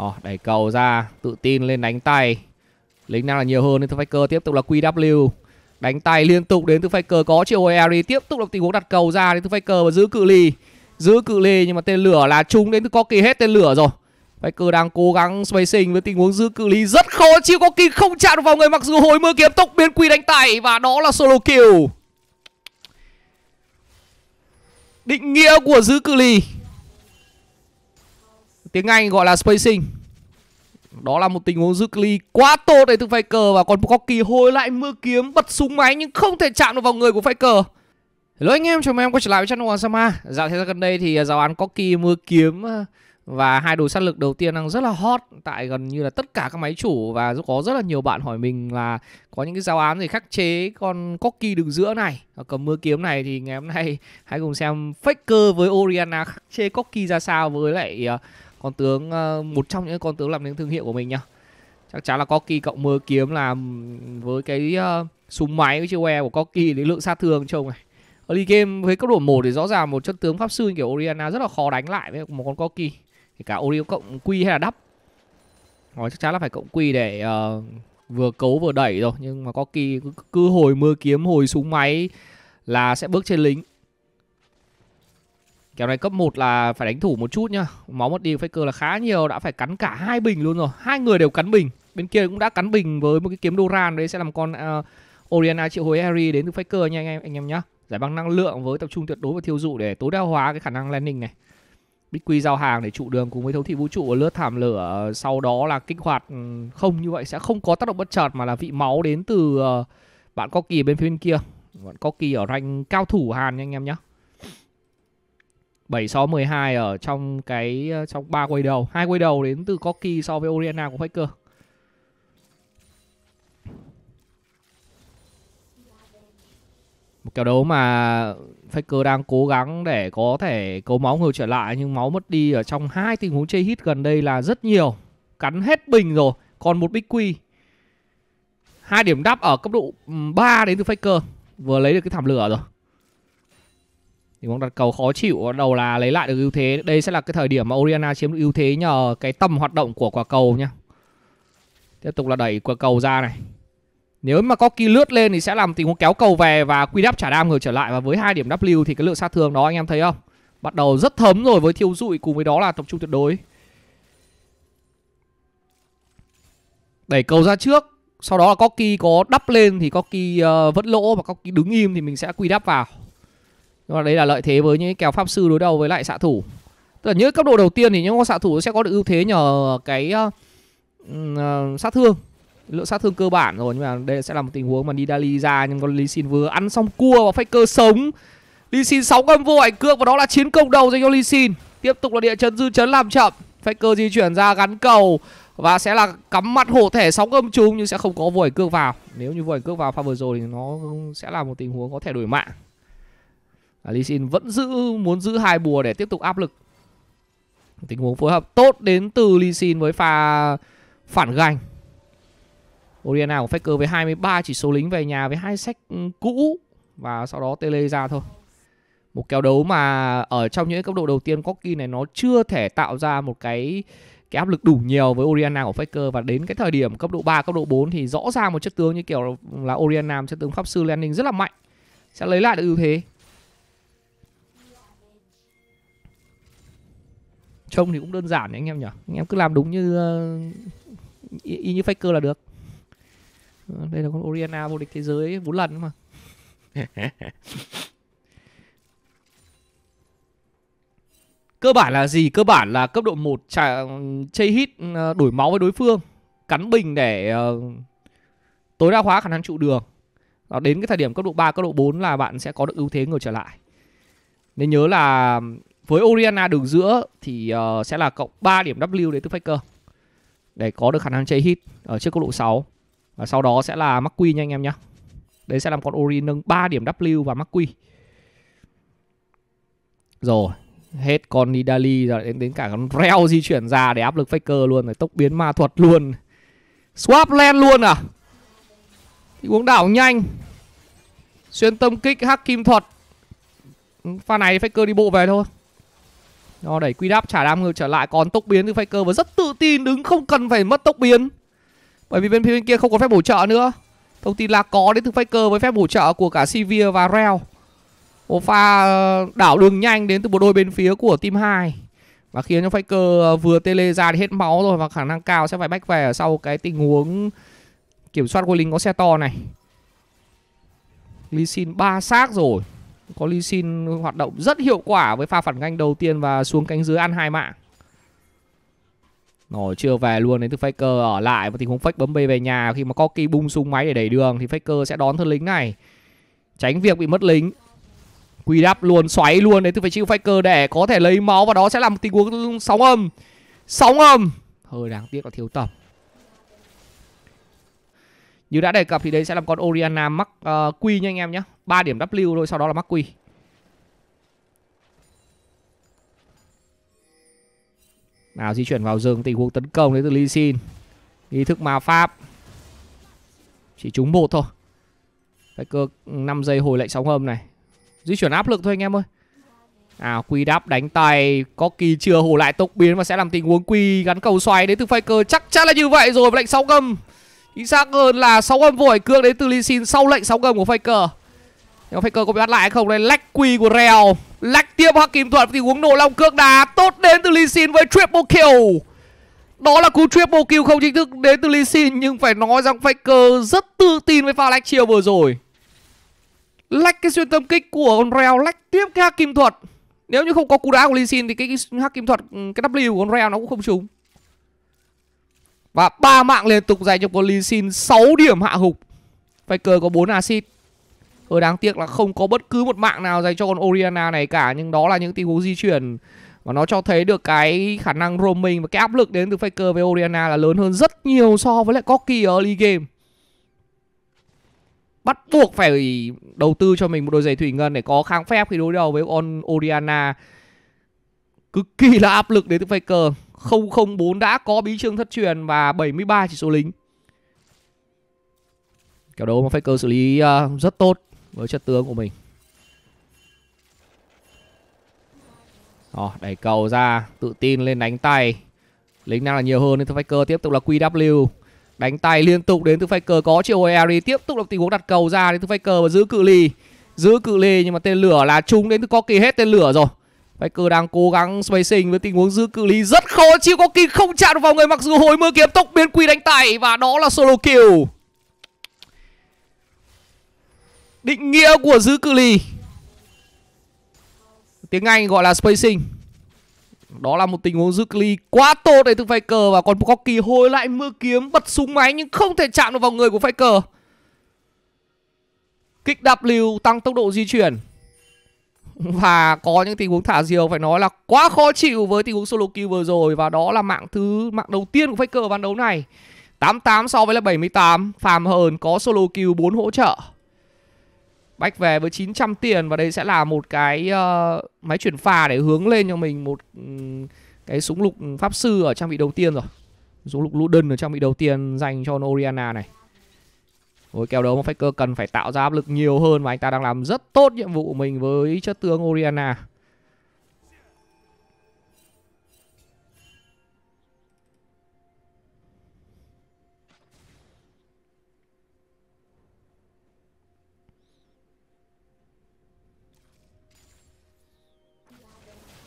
Đó, đẩy cầu ra, tự tin lên đánh tay. Lính năng là nhiều hơn nên từ Faker, tiếp tục là QW. Đánh tay liên tục đến từ Faker, có triệu hồi Ari, tiếp tục là tình huống đặt cầu ra đến từ Faker và giữ cự ly. Giữ cự ly nhưng mà tên lửa là trúng đến từ Corki hết tên lửa rồi. Faker đang cố gắng spacing với tình huống giữ cự ly rất khó chịu, Corki không chạm được vào người mặc dù hồi mưa kiếm tốc biến quy đánh tay và đó là solo kill. Định nghĩa của giữ cự ly tiếng Anh gọi là spacing đó là một tình huống dứt ly quá tốt để từ Faker và còn kỳ hồi lại mưa kiếm bật súng máy nhưng không thể chạm được vào người của Faker. Hello anh em, chào mừng em quay trở lại với channel Hoàng Sama. Dạo thời gian gần đây thì à, giáo án Pocky mưa kiếm à, và hai đồ sát lực đầu tiên đang rất là hot tại gần như là tất cả các máy chủ và có rất là nhiều bạn hỏi mình là có những cái giáo án gì khắc chế con Corki đứng giữa này cầm mưa kiếm này thì ngày hôm nay hãy cùng xem Faker với Oriana khắc chế Corki ra sao với lại uh, con tướng ờ, một trong những con tướng làm nên thương hiệu của mình nhá chắc chắn là Corki cộng mơ kiếm làm với cái uh, súng máy với chiếc que của Corki đến lượng sát thương trông này early game với cấp độ 1 thì rõ ràng một chân tướng pháp sư kiểu Oriana rất là khó đánh lại với một con Corki thì cả Oreo cộng quy hay là đắp Rồi ờ, chắc chắn là phải cộng quy để uh, vừa cấu vừa đẩy rồi nhưng mà Corki cứ, cứ hồi mưa kiếm hồi súng máy là sẽ bước trên lính Kèo này cấp 1 là phải đánh thủ một chút nhá. Máu mất đi Faker là khá nhiều, đã phải cắn cả hai bình luôn rồi. Hai người đều cắn bình. Bên kia cũng đã cắn bình với một cái kiếm Doran đấy sẽ làm con uh, Oriana triệu hồi Harry đến từ Faker nha anh em anh em nhá. Giải băng năng lượng với tập trung tuyệt đối và thiêu dụ để tối đa hóa cái khả năng landing này. Bích Quy giao hàng để trụ đường cùng với thấu thị vũ trụ và lướt thảm lửa sau đó là kích hoạt ừ, không như vậy sẽ không có tác động bất chợt mà là vị máu đến từ uh, bạn kỳ bên phía bên kia. Bạn có kỳ ở rank cao thủ Hàn nha anh em nhé. 7 so 12 ở trong cái ờ, trong ba quay đầu, hai quay đầu đến từ Koki so với Oriana của Faker. Một kèo đấu mà Faker đang cố gắng để có thể cấu máu ngược trở lại nhưng máu mất đi ở trong hai tình huống chơi hit gần đây là rất nhiều. Cắn hết bình rồi, còn một big quy. Hai điểm đắp ở cấp độ 3 đến từ Faker. Vừa lấy được cái thảm lửa rồi thì bóng đặt cầu khó chịu bắt đầu là lấy lại được ưu thế đây sẽ là cái thời điểm mà Oriana chiếm được ưu thế nhờ cái tầm hoạt động của quả cầu nhá tiếp tục là đẩy quả cầu ra này nếu mà có kỳ lướt lên thì sẽ làm tình huống kéo cầu về và quy đắp trả đam ngược trở lại và với hai điểm W thì cái lượng sát thương đó anh em thấy không bắt đầu rất thấm rồi với thiêu dụi cùng với đó là tập trung tuyệt đối đẩy cầu ra trước sau đó là Corky có đắp lên thì Corky uh, ờ, vẫn lỗ và có Corky đứng im thì mình sẽ quy đắp vào nhưng mà đấy là lợi thế với những kèo pháp sư đối đầu với lại xạ thủ tức là những cấp độ đầu tiên thì những con xạ thủ sẽ có được ưu thế nhờ cái uh, sát thương lượng sát thương cơ bản rồi nhưng mà đây sẽ là một tình huống mà Nidali ra nhưng con Lee Sin vừa ăn xong cua và Faker sống Lee Sin 6 con vô ảnh cược và đó là chiến công đầu dành cho Lee Sin tiếp tục là địa chấn dư chấn làm chậm Faker di chuyển ra gắn cầu và sẽ là cắm mặt hổ thẻ sóng âm trúng nhưng sẽ không có vô ảnh cước vào nếu như vô ảnh cước vào pha vừa rồi thì nó sẽ là một tình huống có thể đổi mạng à, Lee Sin vẫn giữ muốn giữ hai bùa để tiếp tục áp lực tình huống phối hợp tốt đến từ Lee Sin với pha phản gành Oriana của Faker với 23 chỉ số lính về nhà với hai sách cũ và sau đó tele ra thôi một kèo đấu mà ở trong những cấp độ đầu tiên Corki này nó chưa thể tạo ra một cái cái áp lực đủ nhiều với Oriana của Faker và đến cái thời điểm cấp độ 3, cấp độ 4 thì rõ ràng một chất tướng như kiểu là Oriana chất tướng pháp sư landing rất là mạnh sẽ lấy lại được ưu thế trông thì cũng đơn giản đấy anh em nhỉ anh em cứ làm đúng như uh, y, y như faker là được ờ, đây là con Oriana vô địch thế giới bốn lần mà cơ bản là gì cơ bản là cấp độ một chà, chơi hit ờ, đổi máu với đối phương cắn bình để uh, tối đa hóa khả năng trụ đường đó, đến cái thời điểm cấp độ 3, cấp độ 4 là bạn sẽ có được ưu thế ngược trở lại nên nhớ là với Oriana đường giữa thì uh, sẽ là cộng 3 điểm W đến từ Faker để có được khả năng chơi hit ở trước cấp lộ 6 và sau đó sẽ là McQueen nha anh em nhé đấy sẽ làm con Ori nâng 3 điểm W và McQueen rồi hết con Nidali rồi đến đến cả con Reo di chuyển ra để áp lực Faker luôn rồi tốc biến ma thuật luôn swap land luôn à thì uống đảo nhanh xuyên tâm kích hắc kim thuật pha này Faker đi bộ về thôi nó đẩy quy đáp trả đam ngược trở lại còn tốc biến từ Faker và rất tự tin đứng không cần phải mất tốc biến. Bởi vì bên phía bên kia không có phép bổ trợ nữa. Thông tin là có đến từ Faker với phép bổ trợ của cả Sivir và Rel. Một pha ờ, đảo đường nhanh đến từ bộ đôi bên phía của team 2 và khiến cho Faker ờ, vừa tele ra thì hết máu rồi và khả năng cao sẽ phải bách về ở sau cái tình huống kiểm soát của lính có xe to này. Lee Sin 3 xác rồi có Lee Sin hoạt động rất hiệu quả với pha phản nhanh đầu tiên và xuống cánh dưới ăn hai mạng rồi chưa về luôn đến từ Faker ở lại và tình huống fake bấm bê về nhà khi mà có kỳ bung súng máy để đẩy đường thì Faker sẽ đón thân lính này. Tránh việc bị mất lính. Quy đắp luôn, xoáy luôn đến từ phải chịu Faker để có thể lấy máu và đó sẽ là một tình huống sóng âm. Sóng âm. Hơi đáng tiếc là thiếu tập. Như đã đề cập thì đấy sẽ là con Oriana mắc uh, Q nha anh em nhé. 3 điểm W thôi sau đó là mắc Q. Nào di chuyển vào rừng tình huống tấn công đến từ Lee Sin. Nghi thức ma pháp. Chỉ trúng một thôi. Phải cơ 5 giây hồi lệnh sóng âm này. Di chuyển áp lực thôi anh em ơi. À Quy đáp đánh tay Có kỳ chưa hồ lại tốc biến Và sẽ làm tình huống Quy gắn cầu xoay đến từ Faker Chắc chắn là như vậy rồi Và lệnh sóng âm Chính xác hơn là sáu âm vội ảnh cương đến từ Lee Sin sau lệnh sáu gầm của Faker. Nhưng Faker có bị bắt lại hay không? Đây lách quỳ của Real. Lách tiếp hắc kim thuật thì uống nổ long cương đá. Tốt đến từ Lee Sin với triple kill. Đó là cú triple kill không chính thức đến từ Lee Sin nhưng phải nói rằng Faker rất tự tin với pha lách chiều vừa rồi. Lách cái xuyên tâm kích của con Real, lách tiếp cái hắc kim thuật. Nếu như không có cú đá của Lee Sin thì cái, cái hắc kim thuật ừ, cái W của con Real nó cũng không trúng. Và ba mạng liên tục dành cho con Lee Sin 6 điểm hạ gục Faker có 4 acid Hơi đáng tiếc là không có bất cứ một mạng nào dành cho con Oriana này cả Nhưng đó là những tình huống di chuyển Và nó cho thấy được cái khả năng roaming và cái áp lực đến từ Faker với Oriana là lớn hơn rất nhiều so với lại Corky ở early game Bắt buộc phải đầu tư cho mình một đôi giày thủy ngân để có kháng phép khi đối đầu với con Oriana Cực kỳ là áp lực đến từ Faker 004 đã có bí chương thất truyền và 73 chỉ số lính. Kèo đấu mà Faker xử lý uh, rất tốt với chất tướng của mình. Đó, đẩy cầu ra, tự tin lên đánh tay. Lính đang là nhiều hơn nên từ Faker tiếp tục là QW. Đánh tay liên tục đến từ Faker có chiều Oeri tiếp tục là tình huống đặt cầu ra đến từ Faker và giữ cự ly. Giữ cự ly nhưng mà tên lửa là trúng đến từ có kỳ hết tên lửa rồi. Baker đang cố gắng spacing với tình huống giữ cự ly rất khó chịu có kinh không chạm được vào người mặc dù hồi mưa kiếm tốc biến quy đánh tay và đó là solo kill. Định nghĩa của giữ cự ly. Tiếng Anh gọi là spacing. Đó là một tình huống giữ cự ly quá tốt để từ Faker và còn Pocky hồi lại mưa kiếm bật súng máy nhưng không thể chạm được vào người của Faker. Kích W tăng tốc độ di chuyển và có những tình huống thả diều phải nói là quá khó chịu với tình huống solo kill vừa rồi và đó là mạng thứ mạng đầu tiên của Faker ván đấu này. 88 so với là 78, Phạm Hờn có solo kill 4 hỗ trợ. Bách về với 900 tiền và đây sẽ là một cái uh, máy chuyển phà để hướng lên cho mình một um, cái súng lục pháp sư ở trang bị đầu tiên rồi. Súng lục Luden ở trang bị đầu tiên dành cho Oriana này với kèo đấu mà Faker cần phải tạo ra áp lực nhiều hơn và anh ta đang làm rất tốt nhiệm vụ của mình với chất tướng Oriana.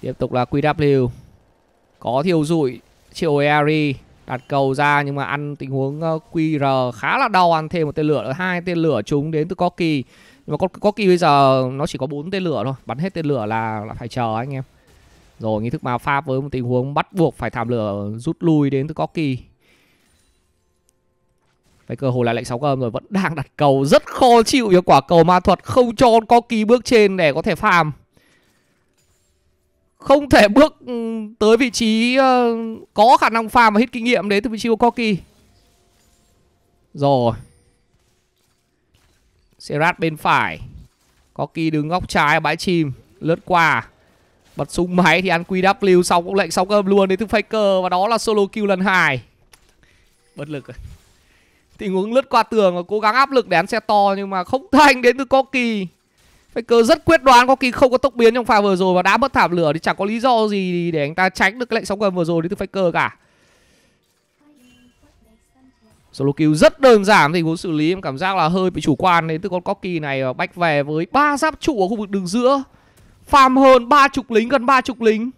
Tiếp tục là QW Có thiêu rụi Triệu Eari đặt cầu ra nhưng mà ăn tình huống ờ, QR khá là đau ăn thêm một tên lửa hai tên lửa chúng đến từ Corky nhưng mà có có kỳ bây giờ nó chỉ có bốn tên lửa thôi bắn hết tên lửa là, là phải chờ anh em rồi nghi thức ma pháp với một tình huống bắt buộc phải thảm lửa rút lui đến từ có kỳ Vậy cơ hội là lệnh 6 cơm rồi vẫn đang đặt cầu rất khó chịu với quả cầu ma thuật không cho có kỳ bước trên để có thể farm không thể bước ừ, tới vị trí uh, có khả năng farm và hit kinh nghiệm đến từ vị trí của Corky. Rồi. Serat bên phải. Corky đứng góc trái bãi chim lướt qua. Bật súng máy thì ăn QW xong cũng lệnh sóng cơm luôn đến từ Faker và đó là solo kill lần hai. Bất lực rồi. Tình huống lướt qua tường và cố gắng áp lực để ăn xe to nhưng mà không thành đến từ Corky. Faker rất quyết đoán có khi không có tốc biến trong pha vừa rồi và đã mất thảm lửa thì chẳng có lý do gì để anh ta tránh được cái lệnh sóng gần vừa rồi đến từ Faker cả. Solo kill rất đơn giản thì muốn xử lý em cảm giác là hơi bị chủ quan đến từ con Cocky này và ờ, bách về với ba giáp trụ ở khu vực đường giữa. Farm hơn ba chục lính gần ba chục lính.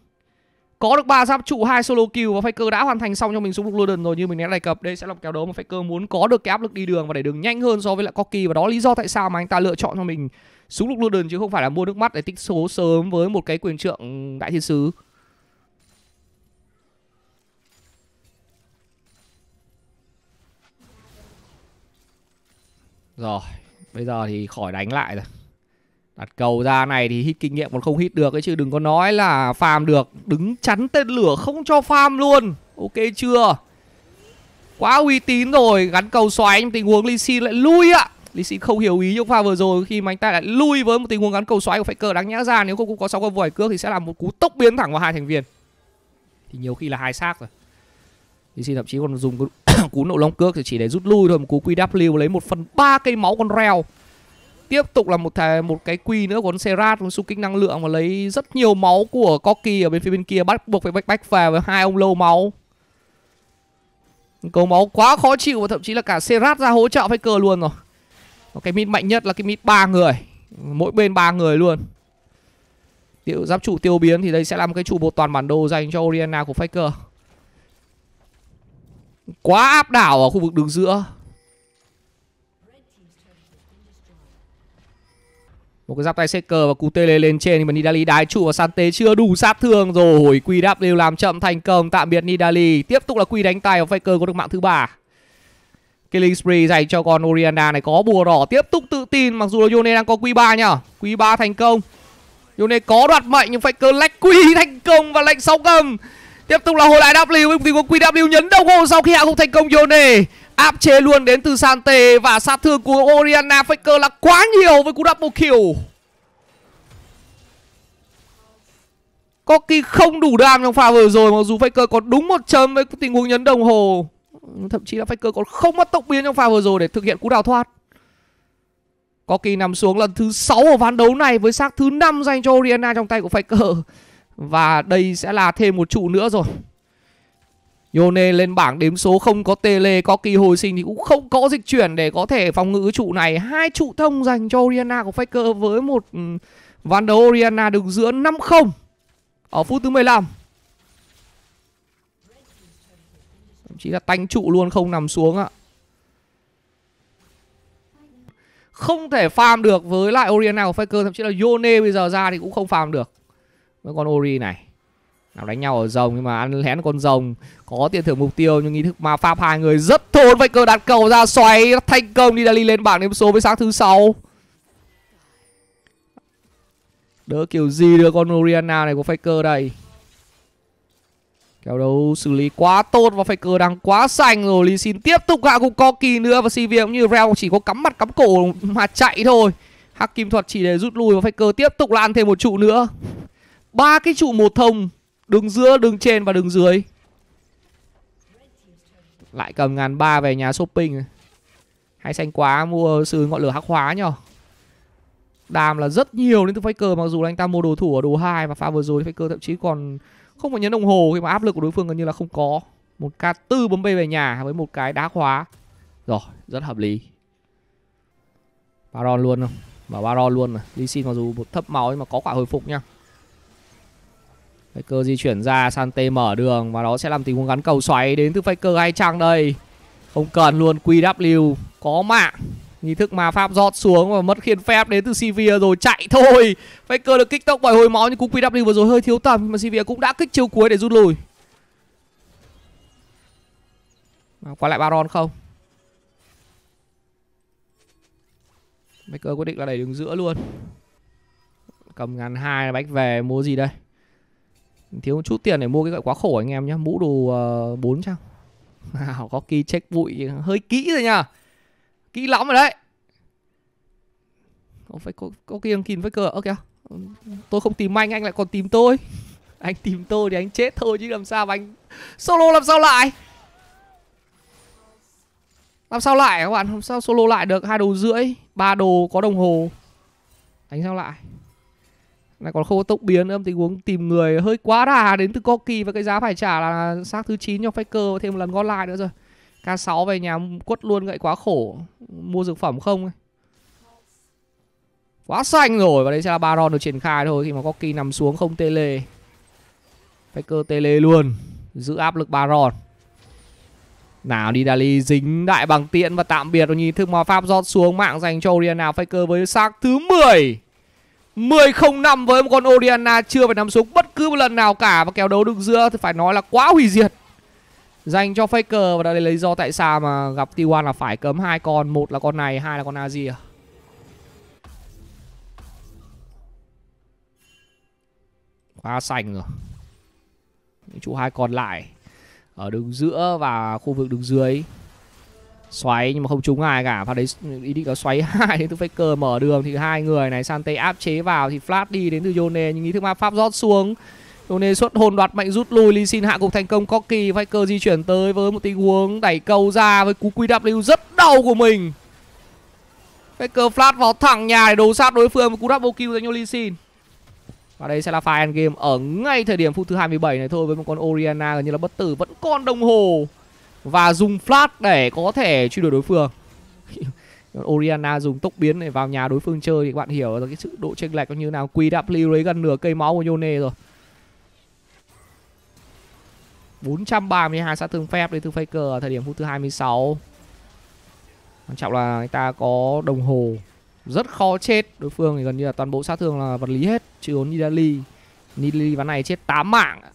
Có được ba giáp trụ hai solo kill và Faker đã hoàn thành xong cho mình xuống mục London rồi như mình đã đề cập. Đây sẽ là một kèo đấu mà Faker muốn có được cái áp lực đi đường và để đường nhanh hơn so với lại Cocky và đó lý do tại sao mà anh ta lựa chọn cho mình súng lục Luden chứ không phải là mua nước mắt để tích số sớm với một cái quyền trượng đại thiên sứ rồi bây giờ thì khỏi đánh lại rồi đặt cầu ra này thì hít kinh nghiệm còn không hít được ấy chứ đừng có nói là farm được đứng chắn tên lửa không cho farm luôn ok chưa quá uy tín rồi gắn cầu xoáy nhưng tình huống ly xin lại lui ạ à. Lý sĩ không hiểu ý những pha vừa rồi khi mà anh ta lại lui với một tình huống gắn cầu xoáy của Faker đáng nhẽ ra nếu không cũng có sáu con vòi cước thì sẽ là một cú tốc biến thẳng vào hai thành viên. Thì nhiều khi là hai xác rồi. Lý sĩ thậm chí còn dùng cú nổ lông cước thì chỉ để rút lui thôi một cú QW lấy một phần ba cây máu con reo. Tiếp tục là một thẻ một cái quy nữa còn Serat con su kích năng lượng và lấy rất nhiều máu của Koki ở bên phía bên kia bắt buộc phải bách bách về với hai ông lâu máu. Cầu máu quá khó chịu và thậm chí là cả Serat ra hỗ trợ Faker luôn rồi cái mid mạnh nhất là cái mid ba người mỗi bên ba người luôn tiêu giáp trụ tiêu biến thì đây sẽ là một cái trụ bột toàn bản đồ dành cho oriana của faker quá áp đảo ở khu vực đường giữa một cái giáp tay Seker và cú tê lên trên nhưng mà Nidali đái trụ và Sante chưa đủ sát thương rồi quy đáp đều làm chậm thành công tạm biệt Nidali tiếp tục là quy đánh tay và Faker có được mạng thứ ba Killing Spree dành cho con Oriana này có bùa đỏ tiếp tục tự tin mặc dù là Yone đang có Q3 nhá. Q3 thành công. Yone có đoạt mệnh nhưng phải cơ lách Q thành công và lệnh sau cầm. Tiếp tục là hồi lại W với tình huống của W nhấn đầu hồ sau khi hạ gục thành công Yone. Áp chế luôn đến từ Sante và sát thương của Orianna Faker là quá nhiều với cú double kill. Có khi không đủ đam trong pha vừa rồi mặc dù Faker có đúng một chấm với tình huống nhấn đồng hồ thậm chí là Faker còn không mất tốc biến trong pha vừa rồi để thực hiện cú đào thoát có kỳ nằm xuống lần thứ 6 ở ván đấu này với xác thứ 5 dành cho Oriana trong tay của Faker. Và đây sẽ là thêm một trụ nữa rồi. Yone lên bảng đếm số không có tele, có kỳ hồi sinh thì cũng không có dịch chuyển để có thể phòng ngự trụ này. Hai trụ thông dành cho Oriana của Faker với một ừ, ván đấu Oriana được giữa 5-0 ở phút thứ 15. chỉ là tanh trụ luôn không nằm xuống ạ không thể farm được với lại Oriana của Faker thậm chí là Yone bây giờ ra thì cũng không farm được với con Ori này nào đánh nhau ở rồng nhưng mà ăn lén con rồng có tiền thưởng mục tiêu nhưng nghi thức mà pháp hai người rất thốn Faker đặt cầu ra xoáy thành công đi Nidali lên bảng điểm số với sáng thứ sáu đỡ kiểu gì đưa con Oriana này của Faker đây kéo đấu xử lý quá tốt và phải cờ đang quá sành rồi. Lee Sin tiếp tục hạ cục Koki nữa và CV cũng như Real chỉ có cắm mặt cắm cổ mà chạy thôi. Hắc kim thuật chỉ để rút lui và phải cờ tiếp tục lan thêm một trụ nữa. Ba cái trụ một thông, đường giữa, đường trên và đường dưới. Lại cầm ngàn ba về nhà shopping. Hay xanh quá mua sư ngọn lửa hắc hóa nhở. Đàm là rất nhiều đến từ Faker mặc dù là anh ta mua đồ thủ ở đồ hai và pha vừa rồi thì Faker thậm chí còn không phải nhấn đồng hồ khi mà áp lực của đối phương gần như là không có một k tư bấm bê về nhà với một cái đá khóa rồi rất hợp lý baron luôn không và baron luôn rồi lee sin mặc dù một thấp máu nhưng mà có quả hồi phục nhá Faker di chuyển ra Sante mở đường và đó sẽ làm tình huống gắn cầu xoáy đến từ Faker hay chăng đây. Không cần luôn QW có mạng. Nghi thức mà pháp rót xuống và mất khiên phép đến từ Sivir rồi chạy thôi. Faker được kích tốc bởi hồi máu nhưng cú QW vừa rồi hơi thiếu tầm mà Sivir cũng đã kích chiêu cuối để rút lùi. Qua lại Baron không? Faker quyết định là đẩy đứng giữa luôn. Cầm ngàn hai bách về mua gì đây? Thiếu một chút tiền để mua cái gọi quá khổ anh em nhé. Mũ đồ ờ, uh, 400. Wow, có kỳ check bụi hơi kỹ rồi nha. Kỹ lắm rồi đấy Không phải có, có kia kìm với cờ ok kìa Tôi không tìm anh anh lại còn tìm tôi Anh tìm tôi thì anh chết thôi chứ làm sao mà anh Solo làm sao lại Làm sao lại các bạn Làm sao solo lại được hai đồ rưỡi ba đồ có đồng hồ Đánh sao lại lại còn không có tốc biến nữa tình huống tìm người hơi quá đà đến từ Koki và cái giá phải trả là xác thứ 9 cho Faker thêm một lần ngon lại nữa rồi. K6 về nhà quất luôn gậy quá khổ Mua dược phẩm không Quá xanh rồi Và đây sẽ là Baron được triển khai thôi Khi mà kỳ nằm xuống không tele Faker tele luôn Giữ áp lực Baron nào đi Dali dính đại bằng tiện và tạm biệt rồi nhìn thức mà pháp rót xuống mạng dành cho Oriana Faker với xác thứ 10. 10-05 với một con Oriana chưa phải nằm xuống bất cứ một lần nào cả và kèo đấu đứng giữa thì phải nói là quá hủy diệt dành cho faker và đã lấy lý do tại sao mà gặp t1 là phải cấm hai con một là con này hai là con azia à? quá sành rồi những trụ hai còn lại ở đường giữa và khu vực đường dưới xoáy nhưng mà không trúng ai cả và đấy ý định là xoáy hai đến từ faker mở đường thì hai người này sante áp chế vào thì flat đi đến từ yone nhưng ý thức ma pháp rót xuống Tony xuất hồn đoạt mạnh rút lui Lee Sin hạ gục thành công Corky Faker di chuyển tới với một tình huống đẩy cầu ra với cú QW rất đau của mình Faker flat vào thẳng nhà để đấu sát đối phương với cú double kill dành cho Lee Sin và đây sẽ là pha end game ở ngay thời điểm phút thứ 27 này thôi với một con Oriana gần như là bất tử vẫn còn đồng hồ và dùng flash để có thể truy đuổi đối phương. Oriana dùng tốc biến để vào nhà đối phương chơi thì các bạn hiểu là cái sự độ chênh lệch như nào. QW lấy gần nửa cây máu của Yone rồi. 432 sát thương phép đến từ Faker ở thời điểm phút thứ 26. Quan trọng là anh ta có đồng hồ rất khó chết. Đối phương thì gần như là toàn bộ sát thương là vật lý hết, trừ Nidali. Nidali ván này chết 8 mạng.